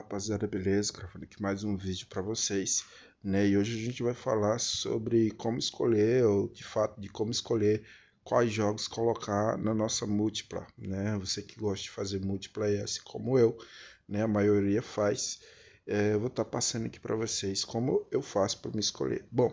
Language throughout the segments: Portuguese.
Rapaziada, beleza? Gravando aqui mais um vídeo para vocês, né? E hoje a gente vai falar sobre como escolher, ou de fato, de como escolher quais jogos colocar na nossa múltipla, né? Você que gosta de fazer múltipla é assim como eu, né? A maioria faz. É, eu vou estar tá passando aqui para vocês como eu faço para me escolher. Bom,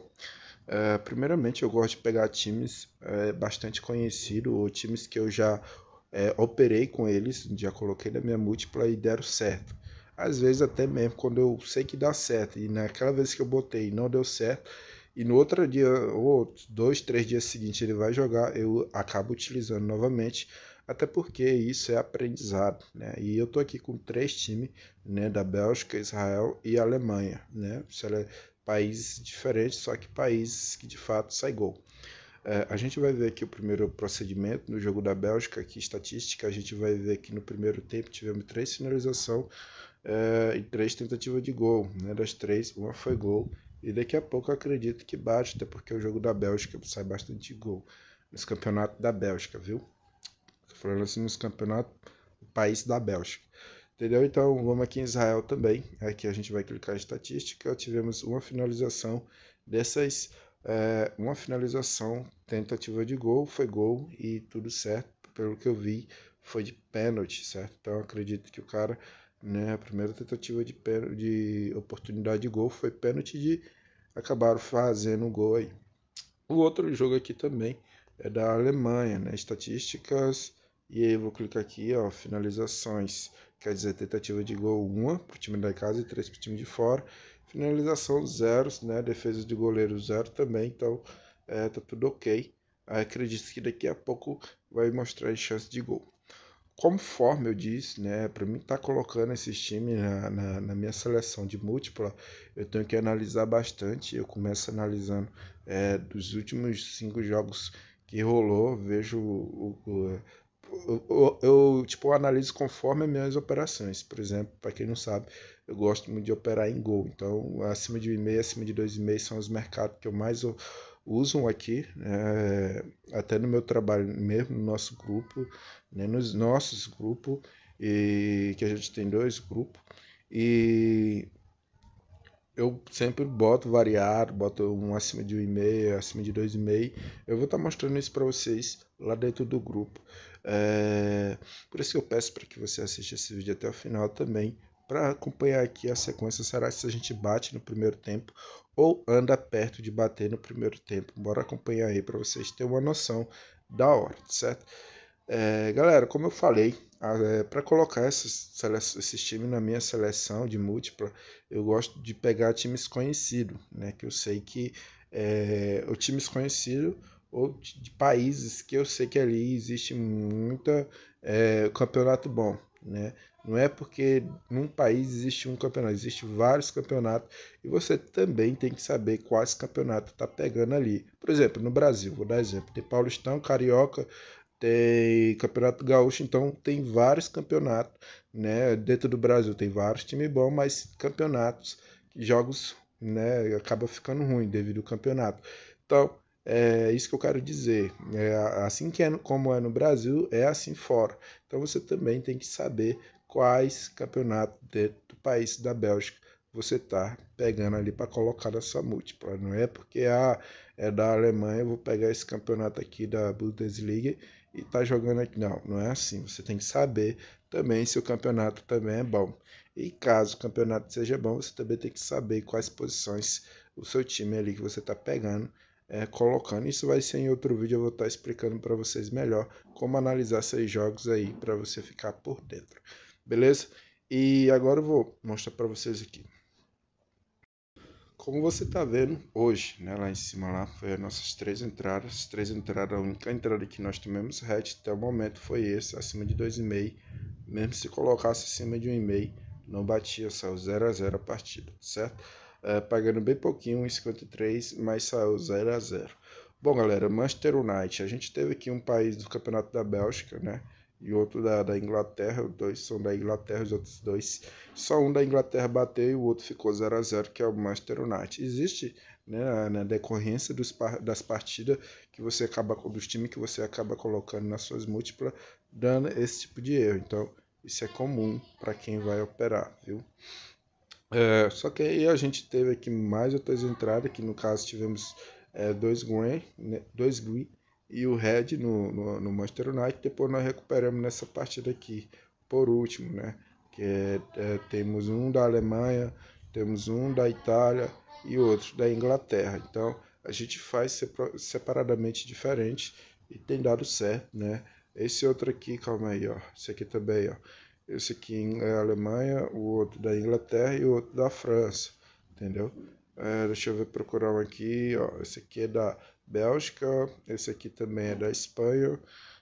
é, primeiramente eu gosto de pegar times é, bastante conhecidos, ou times que eu já é, operei com eles, já coloquei na minha múltipla e deram certo às vezes até mesmo quando eu sei que dá certo, e naquela vez que eu botei não deu certo, e no outro dia, ou dois, três dias seguintes ele vai jogar, eu acabo utilizando novamente, até porque isso é aprendizado, né? E eu tô aqui com três times, né, da Bélgica, Israel e Alemanha, né? É países diferentes, só que países que de fato sai gol. É, a gente vai ver aqui o primeiro procedimento no jogo da Bélgica, aqui estatística, a gente vai ver que no primeiro tempo tivemos três finalizações, é, três tentativas de gol. Né? Das três, uma foi gol. E daqui a pouco acredito que bate, até porque o jogo da Bélgica sai bastante gol. Nesse campeonato da Bélgica, viu? Tô falando assim nos campeonatos do país da Bélgica. Entendeu? Então vamos aqui em Israel também. Aqui a gente vai clicar em estatística. Tivemos uma finalização dessas. É, uma finalização, tentativa de gol, foi gol e tudo certo. Pelo que eu vi, foi de pênalti, certo? Então acredito que o cara né? A primeira tentativa de, de oportunidade de gol foi pênalti de acabaram fazendo gol aí. O outro jogo aqui também é da Alemanha, né? Estatísticas. E aí eu vou clicar aqui, ó, finalizações. Quer dizer, tentativa de gol 1 para o time da casa e 3 para o time de fora. Finalização 0, né? Defesa de goleiro 0 também. Então, é, tá tudo ok. acredito que daqui a pouco vai mostrar chance chances de gol conforme eu disse, né, para mim estar tá colocando esses times na, na, na, minha seleção de múltipla, eu tenho que analisar bastante. Eu começo analisando é, dos últimos cinco jogos que rolou, vejo o, o, eu, tipo analiso conforme as minhas operações. Por exemplo, para quem não sabe, eu gosto muito de operar em gol. Então, acima de 1,5, acima de 2,5 são os mercados que eu mais usam aqui, é, até no meu trabalho mesmo, no nosso grupo, né, nos nossos grupos, e, que a gente tem dois grupos, e eu sempre boto variado, boto um acima de um e meio, acima de dois e meio. Eu vou estar tá mostrando isso para vocês lá dentro do grupo. É, por isso que eu peço para que você assista esse vídeo até o final também, para acompanhar aqui a sequência, será se a gente bate no primeiro tempo ou anda perto de bater no primeiro tempo. Bora acompanhar aí para vocês terem uma noção da hora, certo? É, galera, como eu falei, é, para colocar esses, esses times na minha seleção de múltipla, eu gosto de pegar times conhecidos, né? Que eu sei que é, o times conhecido ou de países que eu sei que ali existe muita é, campeonato bom, né? Não é porque num país existe um campeonato, existe vários campeonatos e você também tem que saber quais campeonatos está pegando ali. Por exemplo, no Brasil, vou dar exemplo, tem Paulistão, Carioca, tem Campeonato Gaúcho, então tem vários campeonatos, né? Dentro do Brasil tem vários times bons, mas campeonatos, jogos, né? Acaba ficando ruim devido ao campeonato. Então é isso que eu quero dizer. É assim que é, como é no Brasil, é assim fora. Então você também tem que saber quais campeonatos dentro do país da Bélgica você tá pegando ali para colocar sua múltipla. Não é porque ah, é da Alemanha, eu vou pegar esse campeonato aqui da Bundesliga e tá jogando aqui. Não, não é assim. Você tem que saber também se o campeonato também é bom. E caso o campeonato seja bom, você também tem que saber quais posições o seu time ali que você tá pegando é, colocando. Isso vai ser em outro vídeo, eu vou estar tá explicando para vocês melhor como analisar esses jogos aí para você ficar por dentro beleza? E agora eu vou mostrar para vocês aqui. Como você está vendo hoje, né, lá em cima lá, foi as nossas três entradas, três entradas, a única entrada que nós tivemos hatch até o momento foi essa, acima de 2,5, mesmo se colocasse acima de 1,5, não batia, saiu 0 a 0 a partida, certo? É, pagando bem pouquinho, 1,53, mas saiu 0 a 0 Bom, galera, Manchester United, a gente teve aqui um país do Campeonato da Bélgica, né? e outro da, da Inglaterra. Os dois são da Inglaterra, os outros dois. Só um da Inglaterra bateu e o outro ficou 0 a 0 que é o Manchester United. Existe né, na decorrência dos, das partidas que você acaba dos times que você acaba colocando nas suas múltiplas, dando esse tipo de erro. Então, isso é comum para quem vai operar, viu? É, só que aí a gente teve aqui mais outras entradas, que no caso tivemos é, dois green, né, dois green e o Red no, no, no, Manchester United. Depois nós recuperamos nessa partida aqui, por último, né? Que é, é, temos um da Alemanha, temos um da Itália e outro da Inglaterra. Então a gente faz separadamente diferente e tem dado certo, né? Esse outro aqui, calma aí, ó. Esse aqui também, ó. Esse aqui é Alemanha, o outro da Inglaterra e o outro da França, entendeu? É, deixa eu ver, procurar um aqui, ó. Esse aqui é da Bélgica, esse aqui também é da Espanha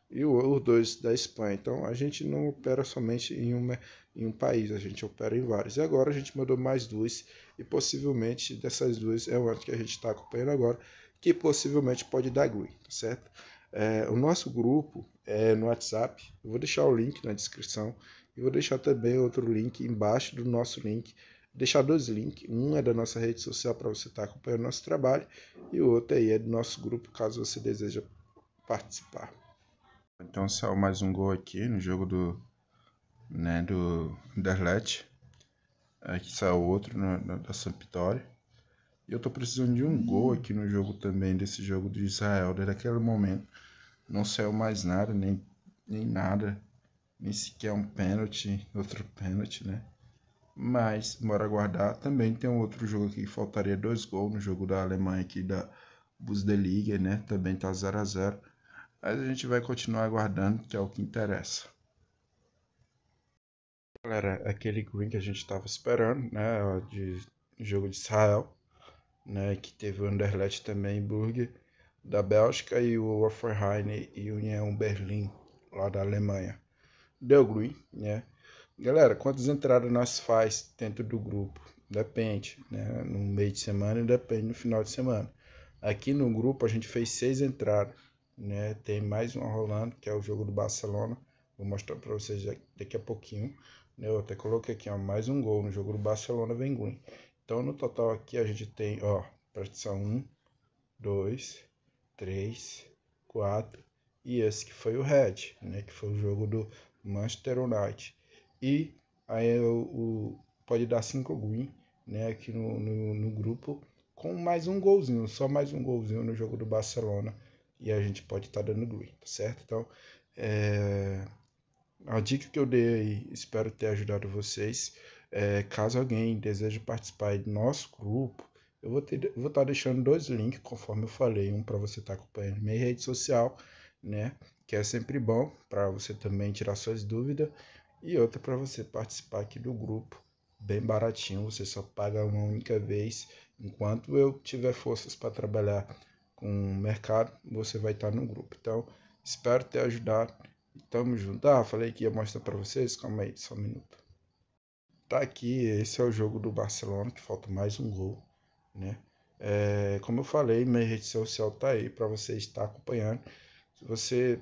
e os dois da Espanha. Então a gente não opera somente em, uma, em um país, a gente opera em vários. E agora a gente mandou mais duas, e possivelmente dessas duas é uma que a gente está acompanhando agora, que possivelmente pode dar green, tá certo? É, o nosso grupo é no WhatsApp, eu vou deixar o link na descrição e vou deixar também outro link embaixo do nosso link deixar dois links. Um é da nossa rede social para você estar tá acompanhando nosso trabalho e o outro aí é do nosso grupo caso você deseja participar. Então saiu mais um gol aqui no jogo do né do Derlet. Aqui saiu outro na, na, da Sampdoria. E eu tô precisando de um gol aqui no jogo também desse jogo do Israel. Desde aquele momento não saiu mais nada, nem, nem nada, nem sequer um pênalti, outro pênalti, né? Mas, bora aguardar. Também tem um outro jogo aqui que faltaria dois gols no jogo da Alemanha aqui da Bundesliga, né? Também tá 0 a 0 Mas a gente vai continuar aguardando, que é o que interessa. Galera, aquele green que a gente estava esperando, né? De jogo de Israel, né? Que teve o Anderlecht também, Burg da Bélgica e o Offenheim e União Berlim lá da Alemanha. Deu green, né? Galera, quantas entradas nós faz dentro do grupo? Depende, né? No meio de semana e depende no final de semana. Aqui no grupo a gente fez seis entradas, né? Tem mais uma rolando, que é o jogo do Barcelona. Vou mostrar para vocês daqui a pouquinho. Né? Eu até coloquei aqui, ó, mais um gol no jogo do Barcelona Venguin. Então, no total aqui a gente tem, ó, partição 1, 2, 3, 4 e esse que foi o Red, né? Que foi o jogo do Manchester United e aí o, pode dar cinco green né, aqui no, no, no, grupo com mais um golzinho, só mais um golzinho no jogo do Barcelona e a gente pode estar tá dando green, tá certo? Então, é... a dica que eu dei aí, espero ter ajudado vocês. É, caso alguém deseje participar do nosso grupo, eu vou ter vou tá deixando dois links, conforme eu falei, um para você estar tá acompanhando minha rede social, né? Que é sempre bom para você também tirar suas dúvidas, e outra para você participar aqui do grupo, bem baratinho, você só paga uma única vez. Enquanto eu tiver forças para trabalhar com o mercado, você vai estar tá no grupo. Então, espero ter ajudado. tamo junto. Ah, falei que ia mostrar para vocês, calma aí, só um minuto. Tá aqui, esse é o jogo do Barcelona, que falta mais um gol, né? É, como eu falei, minha rede social tá aí para você estar acompanhando. Se você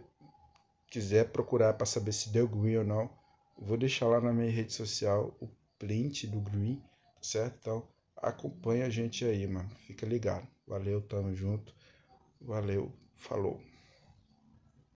quiser procurar para saber se deu ruim ou não, Vou deixar lá na minha rede social o print do Green, certo? Então acompanha a gente aí, mano. Fica ligado. Valeu, tamo junto. Valeu, falou.